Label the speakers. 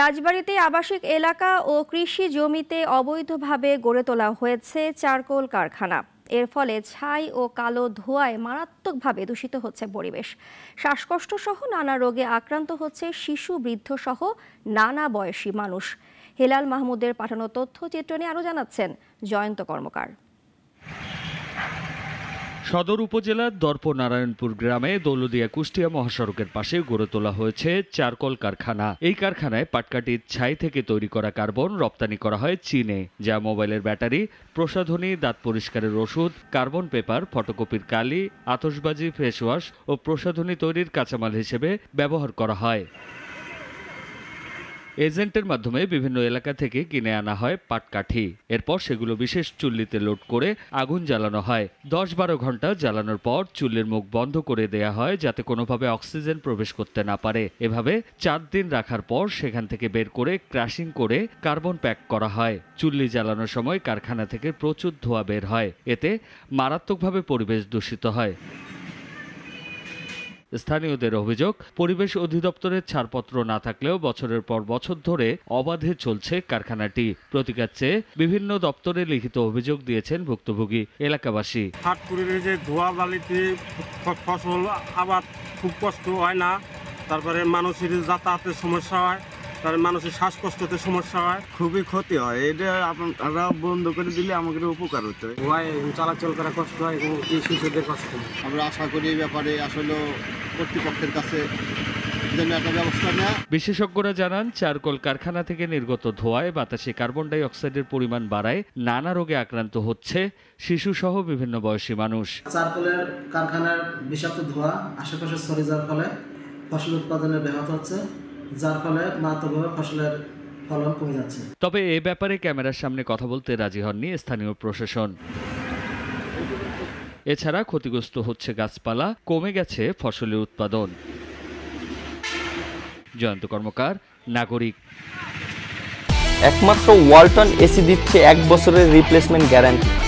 Speaker 1: রাজবাড়িতে আবাসিক এলাকা ও কৃষি জমিতে অবৈধভাবে গড়ে তোলা হয়েছে চারকোল কারখানা এর ফলে ছাই ও কালো ধোঁয়ায় মারাত্মকভাবে দূষিত হচ্ছে পরিবেশ শ্বাসকষ্ট সহ নানা রোগে আক্রান্ত হচ্ছে শিশু বৃদ্ধ সহ নানা বয়সী মানুষ হেলাল মাহমুদের পাঠানো তথ্যচিত্র নিয়ে আরও জানাচ্ছেন জয়ন্ত কর্মকার
Speaker 2: সদর উপজেলার দর্প নারায়ণপুর গ্রামে দৌলদিয়া কুষ্টিয়া মহাসড়কের পাশে গড়ে তোলা হয়েছে চারকল কারখানা এই কারখানায় পাটকাটির ছাই থেকে তৈরি করা কার্বন রপ্তানি করা হয় চীনে যা মোবাইলের ব্যাটারি প্রসাধনী দাঁত পরিষ্কারের ওষুধ কার্বন পেপার ফটোকপির কালি আতসবাজি ফেসওয়াশ ও প্রসাধনী তৈরির কাঁচামাল হিসেবে ব্যবহার করা হয় এজেন্টের মাধ্যমে বিভিন্ন এলাকা থেকে কিনে আনা হয় পাটকাঠি এরপর সেগুলো বিশেষ চুল্লিতে লোড করে আগুন জ্বালানো হয় দশ বারো ঘন্টা জ্বালানোর পর চুল্লির মুখ বন্ধ করে দেয়া হয় যাতে কোনোভাবে অক্সিজেন প্রবেশ করতে না পারে এভাবে চার দিন রাখার পর সেখান থেকে বের করে ক্রাশিং করে কার্বন প্যাক করা হয় চুল্লি জ্বালানোর সময় কারখানা থেকে প্রচুর ধোঁয়া বের হয় এতে মারাত্মকভাবে পরিবেশ দূষিত হয় স্থানীয়দের অভিযোগ পরিবেশ অধিদপ্তরের ছাড়পত্র না থাকলেও বছরের পর বছর ধরে অবাধে চলছে কারখানাটি প্রতিকার চেয়ে বিভিন্ন দপ্তরে লিখিত অভিযোগ দিয়েছেন ভুক্তভোগী এলাকাবাসী হাটপুরের যে ধোয়া বালিতে ফসল আবাদ খুব কষ্ট হয় না তারপরে মানুষের যাতায়াতের সমস্যা হয় কারণ মানুষের শ্বাসকষ্টতে সমস্যা হয় খুবই ক্ষতি হয় এটা আপনারা বন্ধ করে দিলে আমাদের উপকার হতে হয় চলাচল করা কষ্ট হয় এবং শিশুদের কষ্ট আমরা আশা করি এই ব্যাপারে আসলে কর্তৃপক্ষের কাছে বিশেষজ্ঞরা জানান চারকোল কারখানা থেকে নির্গত ধোঁয়ায় বাতাসে কার্বন ডাই অক্সাইডের পরিমাণ বাড়ায় নানা রোগে আক্রান্ত হচ্ছে শিশুসহ বিভিন্ন বয়সী মানুষ চারকোলের কারখানার বিষাক্ত ধোঁয়া আশেপাশে ছড়িয়ে যাওয়ার ফলে ফসল উৎপাদনে ব্যাহত হচ্ছে যার ফলে মারাত্মকভাবে ফসলের ফলন কমে যাচ্ছে তবে এ ব্যাপারে ক্যামেরার সামনে কথা বলতে রাজি হননি স্থানীয় প্রশাসন এছাড়া ক্ষতিগ্রস্ত হচ্ছে গাছপালা কমে গেছে ফসলের উৎপাদন জয়ন্ত কর্মকার নাগরিক একমাত্র ওয়ালটন এসি দিচ্ছে এক বছরের রিপ্লেসমেন্ট গ্যারান্টি